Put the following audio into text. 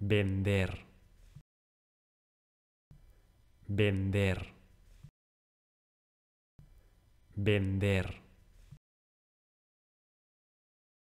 Vender. Vender. Vender.